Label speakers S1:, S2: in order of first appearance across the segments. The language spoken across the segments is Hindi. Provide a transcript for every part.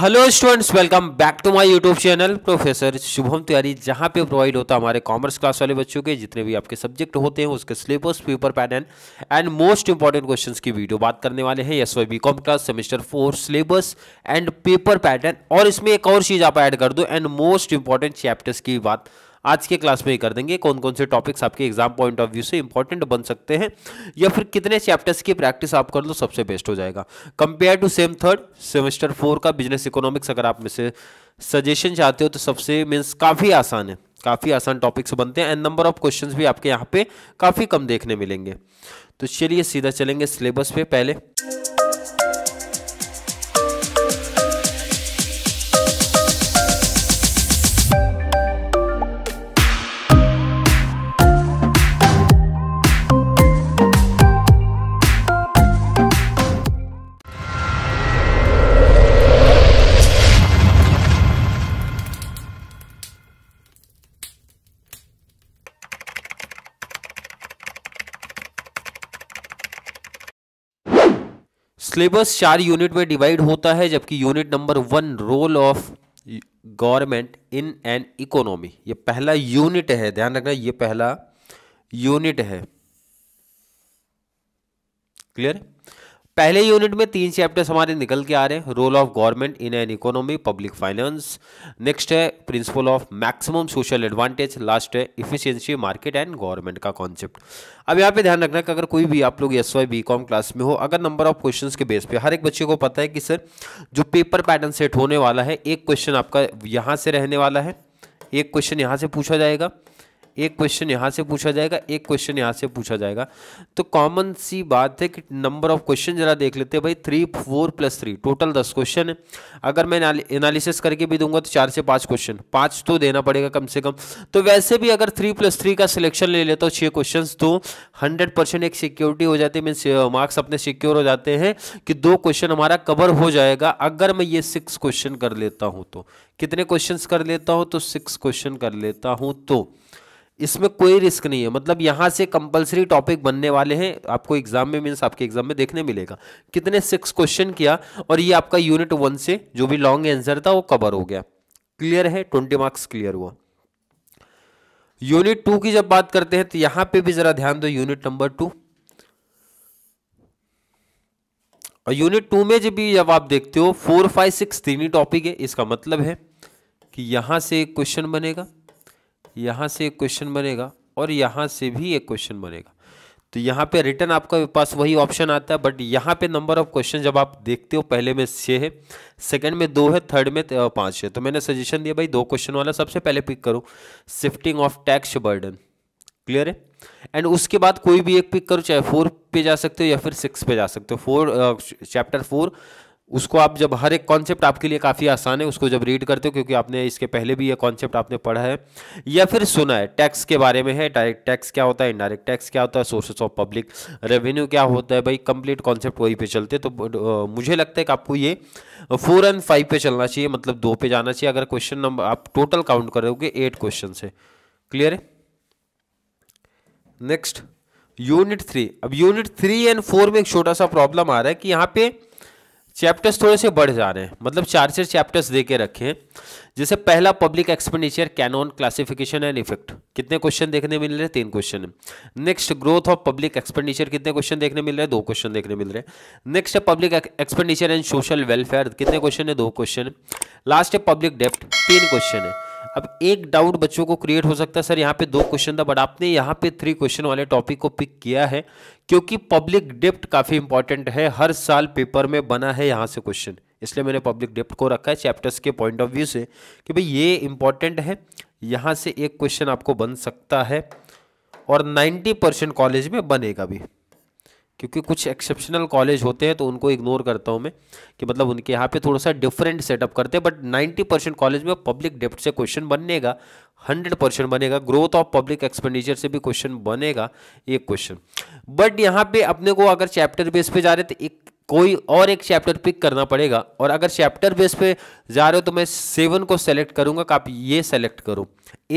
S1: hello students welcome back to my YouTube channel professor Shubham Tiwari जहां पे प्रोवाइड होता है हमारे कॉमर्स क्लास वाले बच्चों के जितने भी आपके सब्जेक्ट होते हैं उसके syllabus paper pattern and most important questions की वीडियो बात करने वाले हैं S Y B com class semester four syllabus and paper pattern और इसमें एक और चीज़ आप ऐड कर दो एंड मोस्ट इंपॉर्टेंट चैप्टर्स की बात आज के क्लास में ही कर देंगे कौन कौन से टॉपिक्स आपके एग्जाम पॉइंट ऑफ व्यू से इंपॉर्टेंट बन सकते हैं या फिर कितने चैप्टर्स की प्रैक्टिस आप कर लो सबसे बेस्ट हो जाएगा compare to sem third semester four का बिजनेस इकोनॉमिक्स अगर आप में से सजेशन चाहते हो तो सबसे मीन्स काफ़ी आसान है काफ़ी आसान टॉपिक्स बनते हैं एंड नंबर ऑफ क्वेश्चंस भी आपके यहाँ पे काफ़ी कम देखने मिलेंगे तो चलिए सीधा चलेंगे सिलेबस पे पहले सिलेबस चार यूनिट में डिवाइड होता है जबकि unit number one role of government in an economy ये पहला यूनिट है ध्यान रखना ये पहला यूनिट है क्लियर पहले यूनिट में तीन चैप्टर्स हमारे निकल के आ रहे हैं role of government in an economy public finance next है principle of maximum social advantage last है इफिशियंसी मार्केट एंड गवर्नमेंट का कॉन्सेप्ट अब यहाँ पे ध्यान रखना कि अगर कोई भी आप लोग S Y B com class में हो अगर नंबर ऑफ क्वेश्चन के बेस पर हर एक बच्चे को पता है कि सर जो पेपर पैटर्न सेट होने वाला है एक क्वेश्चन आपका यहाँ से रहने वाला है एक क्वेश्चन यहाँ से पूछा जाएगा एक क्वेश्चन यहाँ से पूछा जाएगा एक क्वेश्चन यहाँ से पूछा जाएगा तो कॉमन सी बात है कि नंबर ऑफ क्वेश्चन जरा देख लेते हैं भाई three four plus three total दस क्वेश्चन है अगर मैं एनालिसिस करके भी दूंगा तो चार से पाँच क्वेश्चन पाँच तो देना पड़ेगा कम से कम तो वैसे भी अगर थ्री प्लस थ्री का सिलेक्शन ले लेता हूँ छः क्वेश्चन तो हंड्रेड परसेंट एक सिक्योरिटी हो जाती है मीन मार्क्स अपने सिक्योर हो जाते हैं कि दो क्वेश्चन हमारा कवर हो जाएगा अगर मैं ये सिक्स क्वेश्चन कर लेता हूँ तो कितने क्वेश्चंस कर लेता हूँ तो सिक्स क्वेश्चन कर लेता हूँ तो इसमें कोई रिस्क नहीं है मतलब यहाँ से कंपलसरी टॉपिक बनने वाले हैं आपको एग्जाम में मीन्स आपके एग्जाम में देखने मिलेगा कितने सिक्स क्वेश्चन किया और ये आपका यूनिट वन से जो भी लॉन्ग आंसर था वो कवर हो गया क्लियर है ट्वेंटी मार्क्स क्लियर हुआ यूनिट टू की जब बात करते हैं तो यहां पे भी जरा ध्यान दो यूनिट नंबर टू और यूनिट टू में जब भी जब आप देखते हो फोर फाइव सिक्स तीन ही टॉपिक है इसका मतलब है कि यहां से क्वेश्चन बनेगा यहाँ से एक क्वेश्चन बनेगा और यहाँ से भी एक क्वेश्चन बनेगा तो यहाँ पे रिटर्न आपका पास वही ऑप्शन आता है बट यहाँ पे नंबर ऑफ क्वेश्चन जब आप देखते हो पहले में छः है सेकंड में दो है थर्ड में पाँच है तो मैंने सजेशन दिया भाई दो क्वेश्चन वाला सबसे पहले पिक करो shifting of tax burden clear है एंड उसके बाद कोई भी एक पिक करो चाहे फोर पे जा सकते हो या फिर सिक्स पे जा सकते हो फोर चैप्टर फोर उसको आप जब हर एक कॉन्सेप्ट आपके लिए काफ़ी आसान है उसको जब रीड करते हो क्योंकि आपने इसके पहले भी ये कॉन्सेप्ट आपने पढ़ा है या फिर सुना है टैक्स के बारे में है डायरेक्ट टैक्स क्या होता है इनडायरेक्ट टैक्स क्या होता है सोर्सेस ऑफ पब्लिक रेवेन्यू क्या होता है भाई कंप्लीट कॉन्सेप्ट वहीं पे चलते तो मुझे लगता है कि आपको ये फोर एंड फाइव पे चलना चाहिए मतलब दो पे जाना चाहिए अगर क्वेश्चन नंबर आप टोटल काउंट करोगे एट क्वेश्चन से क्लियर है नेक्स्ट यूनिट थ्री अब यूनिट थ्री एंड फोर में एक छोटा सा प्रॉब्लम आ रहा है कि यहाँ पे चैप्टर्स थोड़े से बढ़ जा रहे हैं मतलब चार से चैप्टर्स दे के रखे हैं जैसे पहला public expenditure canon classification and effect कितने क्वेश्चन देखने मिल रहे हैं तीन question next growth of public expenditure कितने क्वेश्चन देखने मिल रहे हैं दो क्वेश्चन देखने मिल रहे हैं next public expenditure and social welfare कितने क्वेश्चन है दो क्वेश्चन लास्ट है पब्लिक डेप्ट तीन क्वेश्चन है अब एक डाउट बच्चों को क्रिएट हो सकता है सर यहाँ पे दो क्वेश्चन था बट आपने यहाँ पे थ्री क्वेश्चन वाले टॉपिक को पिक किया है क्योंकि पब्लिक डेप्ट काफ़ी इंपॉर्टेंट है हर साल पेपर में बना है यहाँ से क्वेश्चन इसलिए मैंने पब्लिक डेप्ट को रखा है चैप्टर्स के पॉइंट ऑफ व्यू से कि भाई ये इंपॉर्टेंट है यहाँ से एक क्वेश्चन आपको बन सकता है और नाइन्टी परसेंट कॉलेज में बनेगा भी क्योंकि कुछ एक्सेप्शनल कॉलेज होते हैं तो उनको इग्नोर करता हूँ मैं कि मतलब उनके यहाँ पे थोड़ा सा डिफरेंट सेटअप करते हैं बट नाइन्टी परसेंट कॉलेज में पब्लिक डेप्ट से क्वेश्चन बनेगा हंड्रेड परसेंट बनेगा ग्रोथ ऑफ पब्लिक एक्सपेंडिचर से भी क्वेश्चन बनेगा एक क्वेश्चन बट यहाँ पे अपने को अगर चैप्टर बेस पे जा रहे तो एक कोई और एक चैप्टर पिक करना पड़ेगा और अगर चैप्टर बेस पे जा रहे हो तो मैं सेवन को सेलेक्ट करूंगा आप ये सेलेक्ट करो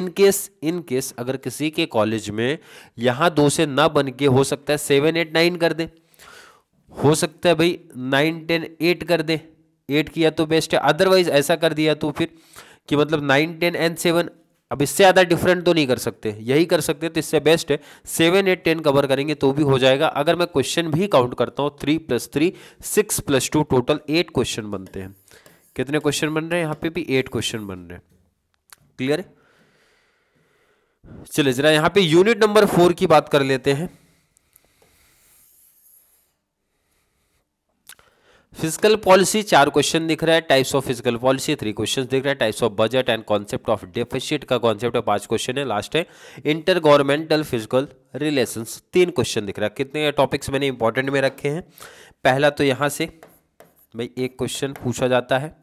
S1: इन केस इन केस अगर किसी के कॉलेज में यहाँ दो से ना बन के हो सकता है सेवन एट नाइन कर दे हो सकता है भाई नाइन टेन एट कर दे एट किया तो बेस्ट है अदरवाइज ऐसा कर दिया तो फिर कि मतलब नाइन टेन एंड सेवन अब इससे ज़्यादा डिफरेंट तो नहीं कर सकते यही कर सकते तो इससे बेस्ट है सेवन एट टेन कवर करेंगे तो भी हो जाएगा अगर मैं क्वेश्चन भी काउंट करता हूँ three plus three six plus two total eight question बनते हैं कितने क्वेश्चन बन रहे हैं यहाँ पे भी एट क्वेश्चन बन रहे हैं क्लियर है चलिए जरा यहाँ पे यूनिट नंबर फोर की बात कर लेते हैं फिजिकल पॉलिसी चार क्वेश्चन दिख रहा है types of fiscal policy three question दिख रहा है types of budget and concept of deficit का कॉन्सेप्ट है पांच क्वेश्चन है लास्ट है इंटर गवर्नमेंटल फिजिकल रिलेशन तीन क्वेश्चन दिख रहा है कितने टॉपिक्स मैंने इंपॉर्टेंट में रखे हैं पहला तो यहाँ से भाई एक क्वेश्चन पूछा जाता है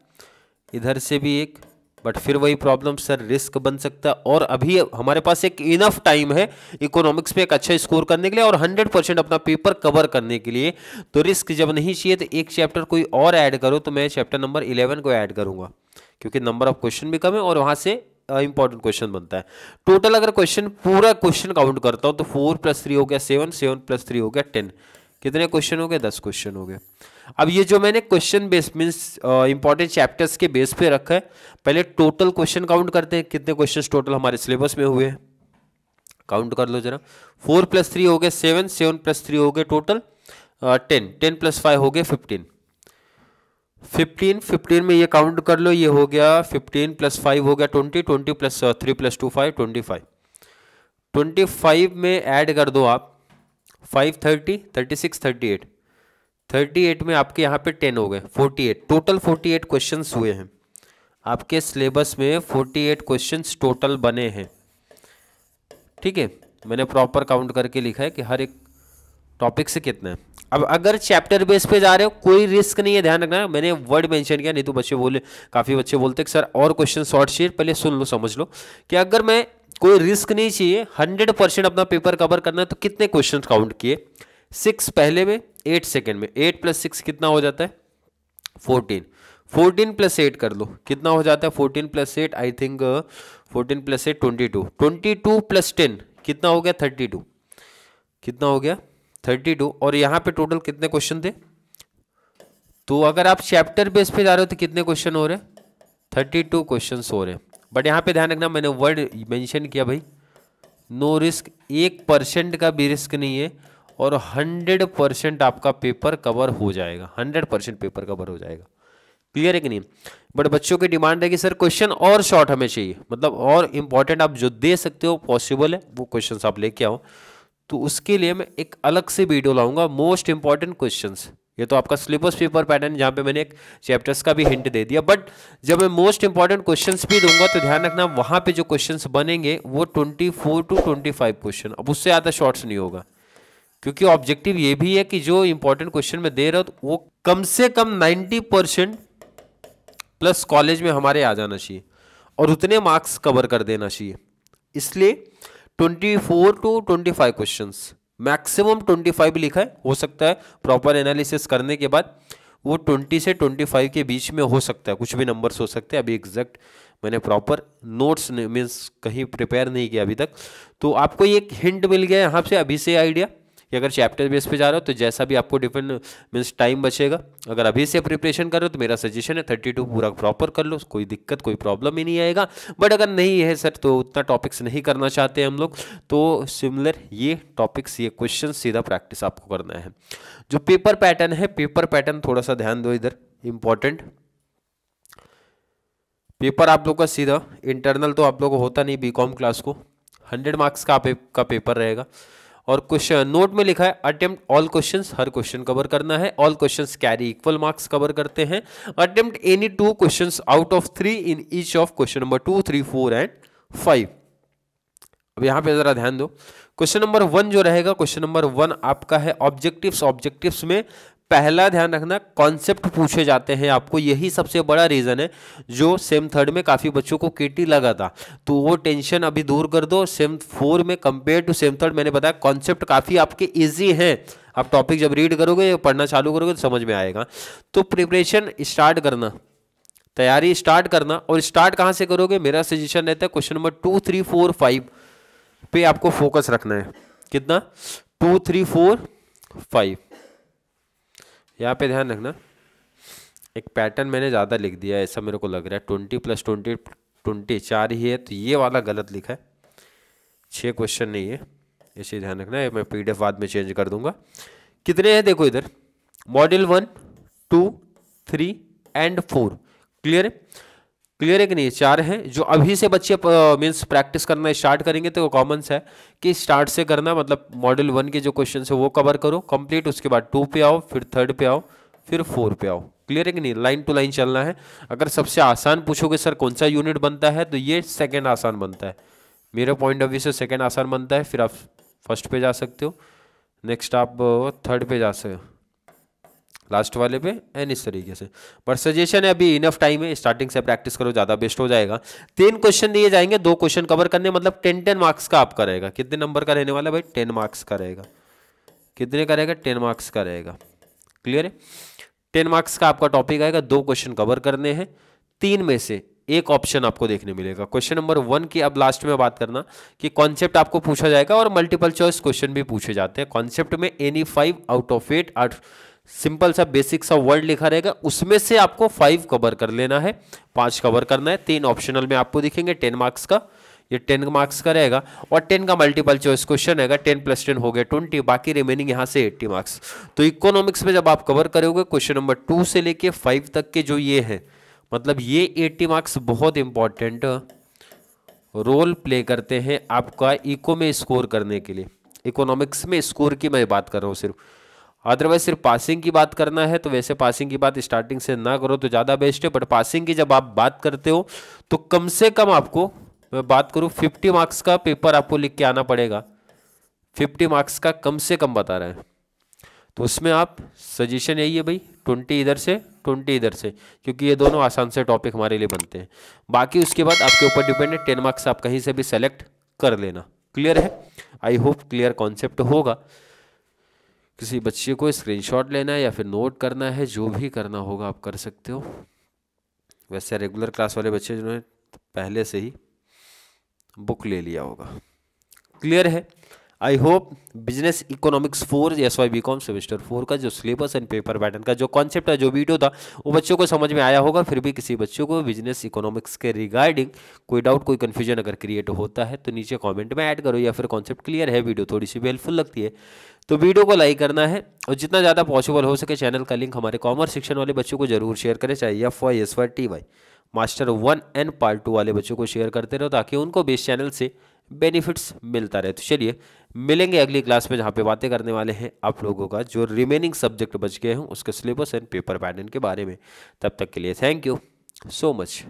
S1: इधर से भी एक बट फिर वही प्रॉब्लम सर रिस्क बन सकता है और अभी हमारे पास एक इनफ टाइम है इकोनॉमिक्स पे एक अच्छा स्कोर करने के लिए और 100 परसेंट अपना पेपर कवर करने के लिए तो रिस्क जब नहीं चाहिए तो एक चैप्टर कोई और ऐड करो तो मैं चैप्टर नंबर इलेवन को ऐड करूँगा क्योंकि नंबर ऑफ क्वेश्चन भी कम है और वहाँ से इंपॉर्टेंट क्वेश्चन बनता है टोटल अगर क्वेश्चन पूरा क्वेश्चन काउंट करता हूँ तो फोर प्लस थ्री हो गया सेवन सेवन प्लस थ्री हो गया टेन कितने क्वेश्चन हो गए दस क्वेश्चन हो गए अब ये जो मैंने question base means important chapters के बेस पे रखा है पहले टोटल क्वेश्चन काउंट करते हैं कितने क्वेश्चन टोटल हमारे सिलेबस में हुए हैं काउंट कर लो जरा फोर प्लस थ्री हो गए सेवन सेवन प्लस थ्री हो गए total ten ten plus five हो गए फिफ्टीन फिफ्टीन फिफ्टीन में ये काउंट कर लो ये हो गया फिफ्टीन प्लस फाइव हो गया twenty twenty plus three plus two five twenty five twenty five में ऐड कर दो आप five thirty thirty six thirty eight thirty eight में आपके यहाँ पे टेन हो गए forty eight total forty eight question हुए हैं आपके सिलेबस में फोर्टी एट क्वेश्चन टोटल बने हैं ठीक है मैंने प्रॉपर काउंट करके लिखा है कि हर एक टॉपिक से कितना है अब अगर चैप्टर बेस पे जा रहे हो कोई रिस्क नहीं है ध्यान रखना मैंने वर्ड मेंशन किया नहीं तो बच्चे बोले काफ़ी बच्चे बोलते कि सर और क्वेश्चन शॉर्ट शीट पहले सुन लो समझ लो कि अगर मैं कोई रिस्क नहीं चाहिए हंड्रेड परसेंट अपना पेपर कवर करना है तो कितने क्वेश्चन काउंट किए सिक्स पहले में एट सेकेंड में एट प्लस सिक्स कितना हो जाता है फोर्टीन फोर्टीन प्लस एट कर लो कितना हो जाता है fourteen plus eight I think fourteen plus eight twenty two twenty two plus ten कितना हो गया थर्टी टू कितना हो गया थर्टी टू और यहाँ पे टोटल कितने क्वेश्चन थे तो अगर आप चैप्टर बेस पे जा रहे हो तो कितने क्वेश्चन हो रहे थर्टी टू क्वेश्चन हो रहे बट यहाँ पे ध्यान रखना मैंने वर्ड मैंशन किया भाई नो रिस्क एक परसेंट का भी रिस्क नहीं है और हंड्रेड परसेंट आपका पेपर कवर हो जाएगा हंड्रेड परसेंट पेपर कवर हो जाएगा क्लियर है कि नहीं बट बच्चों की डिमांड है कि सर क्वेश्चन और शॉर्ट हमें चाहिए मतलब और इम्पॉर्टेंट आप जो दे सकते हो पॉसिबल है वो क्वेश्चन आप लेके आओ तो उसके लिए मैं एक अलग से वीडियो लाऊंगा मोस्ट इंपॉर्टेंट क्वेश्चन ये तो आपका सिलेबस पेपर पैटर्न जहाँ पे मैंने एक चैप्टर्स का भी हिंट दे दिया बट जब मैं मोस्ट इंपॉर्टेंट क्वेश्चंस भी दूंगा तो ध्यान रखना वहाँ पे जो क्वेश्चंस बनेंगे वो 24 टू 25 क्वेश्चन अब उससे ज़्यादा शॉर्ट्स नहीं होगा क्योंकि ऑब्जेक्टिव ये भी है कि जो इंपॉर्टेंट क्वेश्चन में दे रहा हो तो वो कम से कम 90 परसेंट प्लस कॉलेज में हमारे आ जाना चाहिए और उतने मार्क्स कवर कर देना चाहिए इसलिए 24 to 25 question maximum twenty five लिखा है हो सकता है प्रॉपर एनालिसिस करने के बाद वो 20 से 25 के बीच में हो सकता है कुछ भी नंबर्स हो सकते हैं अभी एग्जैक्ट मैंने प्रॉपर नोट्स मीन्स कहीं प्रिपेयर नहीं किया अभी तक तो आपको एक हिंट मिल गया यहाँ से अभी से आइडिया या अगर चैप्टर बेस पे जा रहे हो तो जैसा भी आपको डिफरेंट मीन्स टाइम बचेगा अगर अभी से प्रिपरेशन कर रहे हो तो मेरा सजेशन है थर्टी टू पूरा प्रॉपर कर लो कोई दिक्कत कोई प्रॉब्लम ही नहीं आएगा बट अगर नहीं है सर तो उतना टॉपिक्स नहीं करना चाहते हम लोग तो सिमिलर ये टॉपिक्स ये क्वेश्चन सीधा प्रैक्टिस आपको करना है जो पेपर पैटर्न है पेपर पैटर्न थोड़ा सा ध्यान दो इधर इंपॉर्टेंट पेपर आप लोग का सीधा इंटरनल तो आप लोग को होता नहीं बीकॉम क्लास को हंड्रेड मार्क्स का पे, का पेपर रहेगा और क्वेश्चन नोट में लिखा है अटेम्प्ट ऑल क्वेश्चन हर क्वेश्चन कवर करना है all question carry equal marks cover करते हैं attempt any two question out of three in each of question number two three four and five अब यहां पे जरा ध्यान दो क्वेश्चन नंबर वन जो रहेगा क्वेश्चन नंबर वन आपका है ऑब्जेक्टिव्स ऑब्जेक्टिव्स में पहला ध्यान रखना कॉन्सेप्ट पूछे जाते हैं आपको यही सबसे बड़ा रीज़न है जो सेम थर्ड में काफ़ी बच्चों को केटी लगा था तो वो टेंशन अभी दूर कर दो सेम फोर में कंपेयर टू सेम थर्ड मैंने बताया कॉन्सेप्ट काफ़ी आपके इजी हैं आप टॉपिक जब रीड करोगे या पढ़ना चालू करोगे तो समझ में आएगा तो प्रिपरेशन स्टार्ट करना तैयारी स्टार्ट करना और स्टार्ट कहाँ से करोगे मेरा सजेशन रहता है question number two three four five पे आपको फोकस रखना है कितना टू थ्री फोर फाइव यहाँ पे ध्यान रखना एक पैटर्न मैंने ज़्यादा लिख दिया ऐसा मेरे को लग रहा है ट्वेंटी प्लस ट्वेंटी ट्वेंटी चार ही है तो ये वाला गलत लिखा है छः क्वेश्चन नहीं है इसे ध्यान रखना है मैं पी बाद में चेंज कर दूंगा कितने हैं देखो इधर module one two three and four clear है क्लियर है कि नहीं चार हैं जो अभी से बच्चे मीन्स प्रैक्टिस करना स्टार्ट करेंगे तो कॉमन है कि स्टार्ट से करना मतलब मॉडल वन के जो क्वेश्चन है वो कवर करो कंप्लीट उसके बाद टू पे आओ फिर थर्ड पे आओ फिर फोर पे आओ क्लियर है कि नहीं लाइन टू लाइन चलना है अगर सबसे आसान पूछोगे सर कौन सा यूनिट बनता है तो ये सेकेंड आसान बनता है मेरे पॉइंट ऑफ व्यू से सेकेंड आसान बनता है फिर आप फर्स्ट पे जा सकते हो नेक्स्ट आप थर्ड पे जा सकते हो लास्ट वाले पे एंड इस तरीके से बट सजेशन है अभी इनफ टाइम है स्टार्टिंग से प्रैक्टिस करो ज़्यादा बेस्ट हो जाएगा तीन क्वेश्चन दिए जाएंगे दो क्वेश्चन कवर करने मतलब टेन टेन मार्क्स का आपका रहेगा कितने नंबर का रहने वाला है भाई टेन मार्क्स का रहेगा कितने का रहेगा टेन मार्क्स का रहेगा क्लियर है टेन मार्क्स का आपका टॉपिक आएगा दो क्वेश्चन कवर करने हैं तीन में से एक ऑप्शन आपको देखने मिलेगा क्वेश्चन नंबर वन की अब लास्ट में बात करना कि कॉन्सेप्ट आपको पूछा जाएगा और मल्टीपल चॉइस क्वेश्चन भी पूछे जाते हैं कॉन्सेप्ट में any five out of eight आठ सिंपल सा बेसिक सा वर्ड लिखा रहेगा उसमें से आपको फाइव कवर कर लेना है पांच कवर करना है तीन ऑप्शनल में आपको दिखेंगे टेन मार्क्स का ये टेन मार्क्स का रहेगा और टेन का मल्टीपल चॉइस क्वेश्चन रहेगा टेन प्लस टेन हो गया ट्वेंटी बाकी रिमेनिंग यहाँ से एट्टी मार्क्स तो इकोनॉमिक्स में जब आप कवर करोगे क्वेश्चन नंबर टू से लेके फाइव तक के जो ये है मतलब ये एट्टी मार्क्स बहुत इंपॉर्टेंट रोल प्ले करते हैं आपका इको में स्कोर करने के लिए इकोनॉमिक्स में स्कोर की मैं बात कर रहा हूँ सिर्फ अदरवाइज सिर्फ पासिंग की बात करना है तो वैसे पासिंग की बात स्टार्टिंग से ना करो तो ज़्यादा बेस्ट है बट पासिंग की जब आप बात करते हो तो कम से कम आपको मैं बात करूँ फिफ्टी मार्क्स का पेपर आपको लिख के आना पड़ेगा फिफ्टी मार्क्स का कम से कम बता रहे हैं तो उसमें आप सजेशन यही है भाई ट्वेंटी इधर से ट्वेंटी इधर से क्योंकि ये दोनों आसान से टॉपिक हमारे लिए बनते हैं बाकी उसके बाद आपके ऊपर डिपेंड है टेन मार्क्स आप कहीं से भी सेलेक्ट कर लेना क्लियर है आई होप क्लियर कॉन्सेप्ट होगा किसी बच्चे को स्क्रीनशॉट लेना है या फिर नोट करना है जो भी करना होगा आप कर सकते हो वैसे रेगुलर क्लास वाले बच्चे जिन्होंने पहले से ही बुक ले लिया होगा क्लियर है I hope business economics four S Y B com semester four का जो सिलेबस एंड पेपर पैटर्न का जो कॉन्सेप्ट है जो वीडियो था वो बच्चों को समझ में आया होगा फिर भी किसी बच्चों को बिजनेस इकोनॉमिक्स के रिगार्डिंग कोई डाउट कोई कन्फ्यूजन अगर क्रिएट होता है तो नीचे कॉमेंट में ऐड करो या फिर कॉन्सेप्ट क्लियर है वीडियो थोड़ी सी भी हेल्पफुल लगती है तो वीडियो को लाइक करना है और जितना ज़्यादा पॉसिबल हो सके चैनल का लिंक हमारे कॉमर्स सेक्शन वाले बच्चों को जरूर शेयर करें चाहे F Y S Y T Y master one and part two वाले बच्चों को शेयर करते रहो ताकि उनको बेस चैनल से बेनिफिट्स मिलता रहे तो चलिए मिलेंगे अगली क्लास में जहाँ पे बातें करने वाले हैं आप लोगों का जो रिमेनिंग सब्जेक्ट बच गए हों उसके सिलेबस एंड पेपर पैटर्न के बारे में तब तक के लिए थैंक यू सो मच